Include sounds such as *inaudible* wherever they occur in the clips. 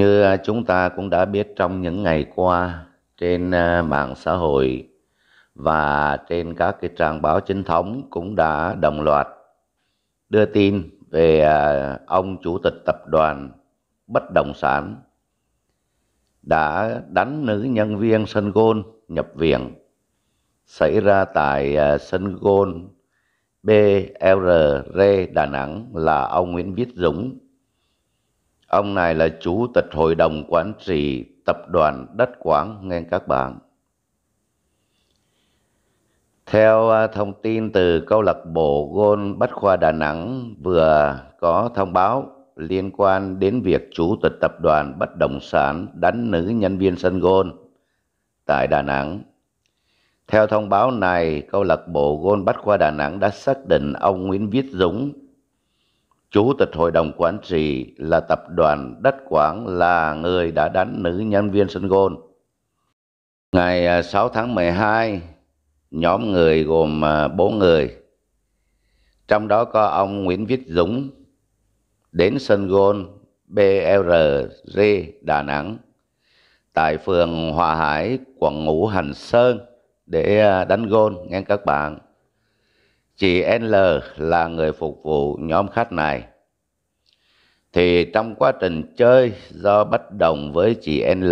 Như à, chúng ta cũng đã biết trong những ngày qua trên à, mạng xã hội và trên các cái trang báo chính thống cũng đã đồng loạt đưa tin về à, ông chủ tịch tập đoàn bất động sản đã đánh nữ nhân viên sân gôn nhập viện xảy ra tại sân gôn BLR Đà Nẵng là ông Nguyễn Viết Dũng Ông này là chủ tịch hội đồng quản trị tập đoàn Đất Quảng nghe các bạn. Theo à, thông tin từ câu lạc bộ Gôn Bách Khoa Đà Nẵng vừa có thông báo liên quan đến việc chủ tịch tập đoàn bất động sản đánh nữ nhân viên sân gôn tại Đà Nẵng. Theo thông báo này, câu lạc bộ Gôn Bách Khoa Đà Nẵng đã xác định ông Nguyễn Viết Dũng Chủ tịch hội đồng quản trị là tập đoàn Đất Quảng là người đã đánh nữ nhân viên sân gôn. Ngày 6 à, tháng 12, nhóm người gồm 4 à, người. Trong đó có ông Nguyễn Viết Dũng đến sân gôn BLG Đà Nẵng tại phường Hòa Hải, quận Ngũ Hành Sơn để à, đánh gôn nghe các bạn. Chị N là người phục vụ nhóm khách này. Thì trong quá trình chơi do bất đồng với chị N,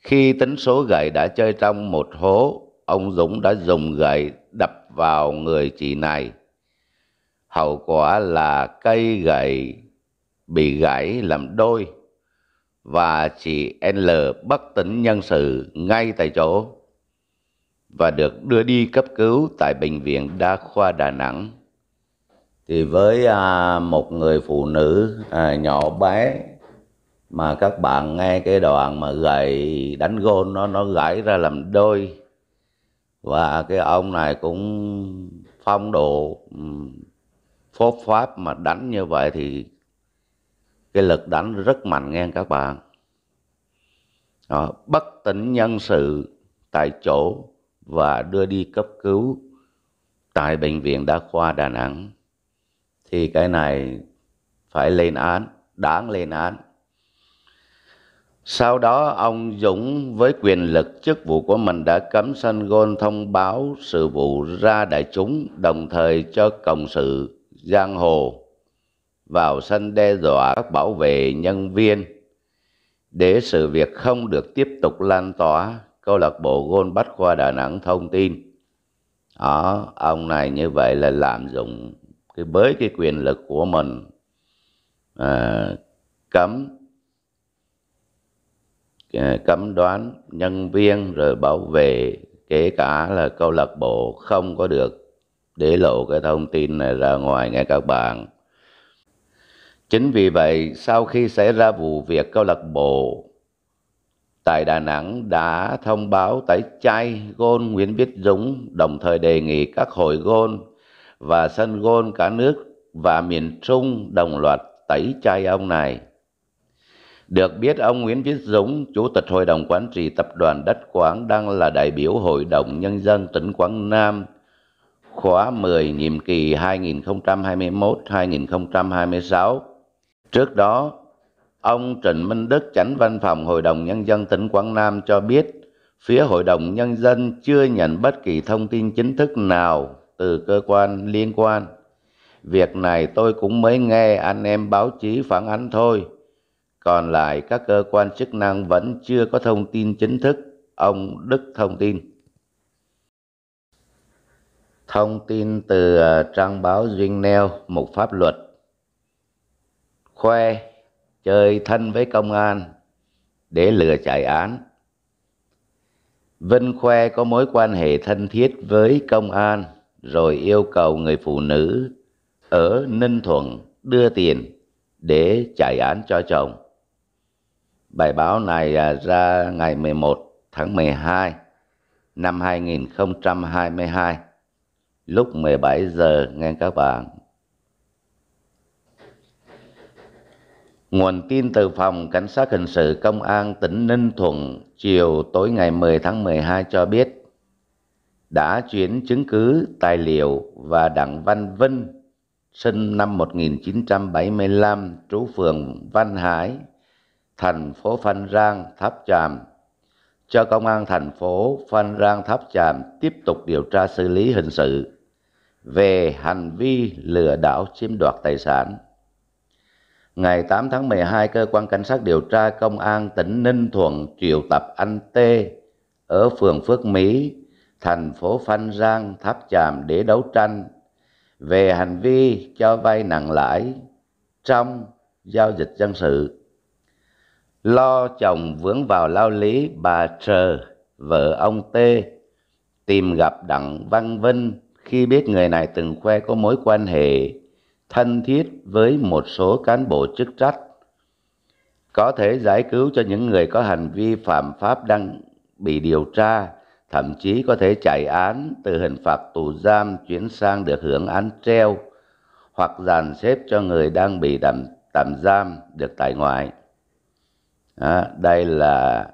khi tính số gậy đã chơi trong một hố, ông Dũng đã dùng gậy đập vào người chị này. Hậu quả là cây gậy bị gãy làm đôi và chị N bất tỉnh nhân sự ngay tại chỗ và được đưa đi cấp cứu tại Bệnh viện Đa khoa Đà Nẵng. Thì với à, một người phụ nữ à, nhỏ bé mà các bạn nghe cái đoạn mà gậy đánh gôn nó nó gãy ra làm đôi và cái ông này cũng phong độ phốt pháp mà đánh như vậy thì cái lực đánh rất mạnh nghe các bạn đó, bất tỉnh nhân sự tại chỗ và đưa đi cấp cứu tại bệnh viện đa khoa Đà Nẵng thì cái này phải lên án, đáng lên án. Sau đó ông Dũng với quyền lực chức vụ của mình đã cấm sân gôn thông báo sự vụ ra đại chúng đồng thời cho cộng sự giang hồ vào sân đe dọa các bảo vệ nhân viên để sự việc không được tiếp tục lan tỏa câu lạc bộ gôn bách khoa Đà Nẵng thông tin đó ờ, ông này như vậy là lạm dụng cái với cái quyền lực của mình à, cấm à, cấm đoán nhân viên rồi bảo vệ kể cả là câu lạc bộ không có được để lộ cái thông tin này ra ngoài nghe các bạn chính vì vậy sau khi xảy ra vụ việc câu lạc bộ tại Đà Nẵng đã thông báo tẩy chay gôn Nguyễn Viết Dũng, đồng thời đề nghị các hội gôn và sân gôn cả nước và miền Trung đồng loạt tẩy chay ông này. Được biết ông Nguyễn Viết Dũng, Chủ tịch Hội đồng Quản trị Tập đoàn Đất Quảng đang là đại biểu Hội đồng Nhân dân tỉnh Quảng Nam khóa 10 nhiệm kỳ 2021-2026. Trước đó, Ông Trịnh Minh Đức, Chánh Văn phòng Hội đồng Nhân dân tỉnh Quảng Nam cho biết, phía Hội đồng Nhân dân chưa nhận bất kỳ thông tin chính thức nào từ cơ quan liên quan. Việc này tôi cũng mới nghe anh em báo chí phản ánh thôi. Còn lại các cơ quan chức năng vẫn chưa có thông tin chính thức, ông Đức thông tin. Thông tin từ ờ, trang báo Duyên Neo, một pháp luật. Khoe chơi thân với công an để lừa chạy án. vinh khoe có mối quan hệ thân thiết với công an rồi yêu cầu người phụ nữ ở Ninh Thuận đưa tiền để chạy án cho chồng. Bài báo này à, ra ngày 11 tháng 12 năm 2022 lúc 17 giờ nghe các bạn. Nguồn tin từ phòng cảnh sát hình sự công an tỉnh Ninh Thuận chiều tối ngày 10 tháng 12 cho biết đã chuyển chứng cứ tài liệu và Đặng Văn Vinh sinh năm 1975 trú phường Văn Hải, thành phố Phan Rang, Tháp Chàm cho công an thành phố Phan Rang Tháp Chàm tiếp tục điều tra xử lý hình sự về hành vi lừa đảo chiếm đoạt tài sản. Ngày 8 tháng 12, cơ quan cảnh sát điều tra công an tỉnh Ninh Thuận triệu tập anh T ở phường Phước Mỹ, thành phố Phan Rang, Tháp Chàm để đấu tranh về hành vi cho vay nặng lãi trong giao dịch dân sự. Lo chồng vướng vào lao lý, bà Trờ, vợ ông T, tìm gặp Đặng Văn Vinh khi biết người này từng khoe có mối quan hệ thân thiết với một số cán bộ chức trách có thể giải cứu cho những người có hành vi phạm pháp đang bị điều tra, thậm chí có thể chạy án từ hình phạt tù giam chuyển sang được hưởng án treo hoặc dàn xếp cho người đang bị tạm, tạm giam được tại ngoại. À, đây là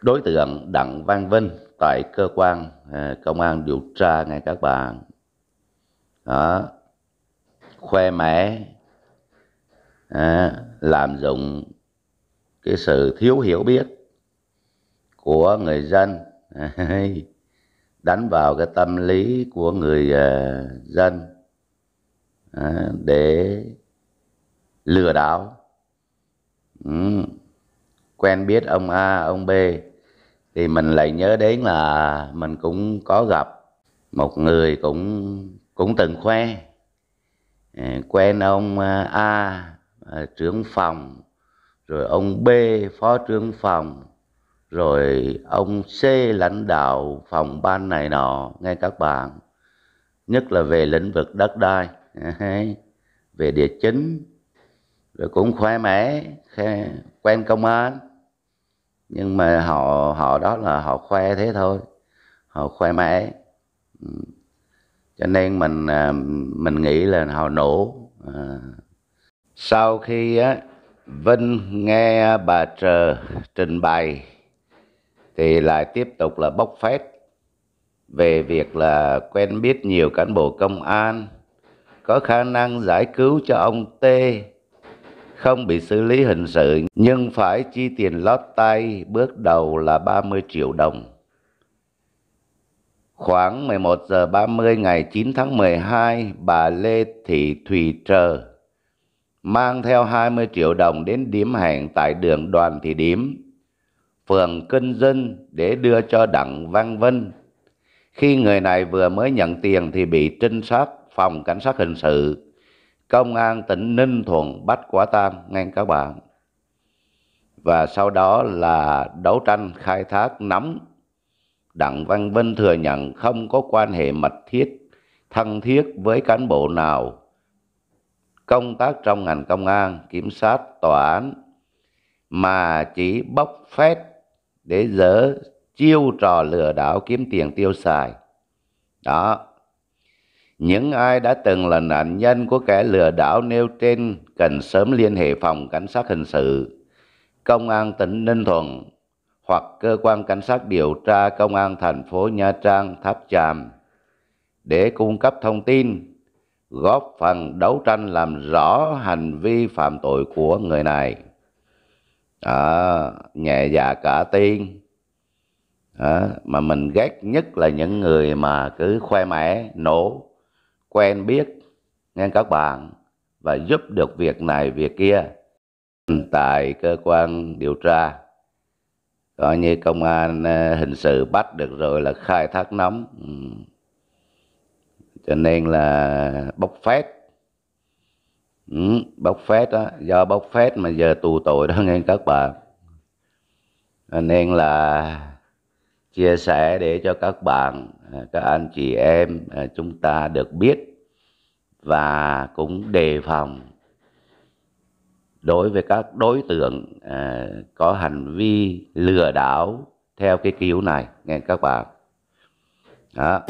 đối tượng Đặng Văn Vinh tại cơ quan à, công an điều tra ngay các bạn. Đó khoe mẽ à, làm dụng cái sự thiếu hiểu biết của người dân *laughs* đánh vào cái tâm lý của người à, dân à, để lừa đảo ừ, quen biết ông A ông B thì mình lại nhớ đến là mình cũng có gặp một người cũng cũng từng khoe Ờ, quen ông ờ, A ờ, trưởng phòng rồi ông B phó trưởng phòng rồi ông C lãnh đạo phòng ban này nọ nghe các bạn nhất là về lĩnh vực đất đai về địa chính rồi cũng khoe mẽ quen công an nhưng mà họ họ đó là họ khoe thế thôi họ khoe mẽ cho nên mình à, mình nghĩ là họ nổ à, sau khi á Vinh nghe bà Trờ trình bày thì lại tiếp tục là bốc phét về việc là quen biết nhiều cán bộ công an có khả năng giải cứu cho ông T không bị xử lý hình sự nhưng phải chi tiền lót tay bước đầu là 30 triệu đồng. Khoảng 11 giờ 30 ngày 9 tháng 12, bà Lê Thị Thùy Trờ mang theo 20 triệu đồng đến điểm hẹn tại đường Đoàn Thị Điếm, phường Kinh Dân để đưa cho Đặng Văn Vân. Khi người này vừa mới nhận tiền thì bị trinh sát phòng cảnh sát hình sự, công an tỉnh Ninh Thuận bắt quả tang ngay các bạn. Và sau đó là đấu tranh khai thác nắm Đặng Văn Vân thừa nhận không có quan hệ mật thiết, thân thiết với cán bộ nào. Công tác trong ngành công an, kiểm sát, tòa án mà chỉ bốc phét để dỡ chiêu trò lừa đảo kiếm tiền tiêu xài. Đó. Những ai đã từng là nạn nhân của kẻ lừa đảo nêu trên cần sớm liên hệ phòng cảnh sát hình sự, công an tỉnh Ninh Thuận hoặc cơ quan cảnh sát điều tra công an thành phố Nha Trang Tháp Chàm để cung cấp thông tin, góp phần đấu tranh làm rõ hành vi phạm tội của người này. À, nhẹ dạ cả tiên. À, mà mình ghét nhất là những người mà cứ khoe mẽ, nổ, quen biết nghe các bạn và giúp được việc này việc kia tại cơ quan điều tra coi như công an ờ, hình sự bắt được rồi là khai thác nóng ừ. cho nên là bốc phét ừ, bốc phét đó do bốc phét mà giờ tù tội đó *laughs* nghe các bạn cho nên là chia sẻ để cho các bạn à, các anh chị em à, chúng ta được biết và cũng đề phòng đối với các đối tượng à, có hành vi lừa đảo theo cái kiểu này nghe các bạn đó.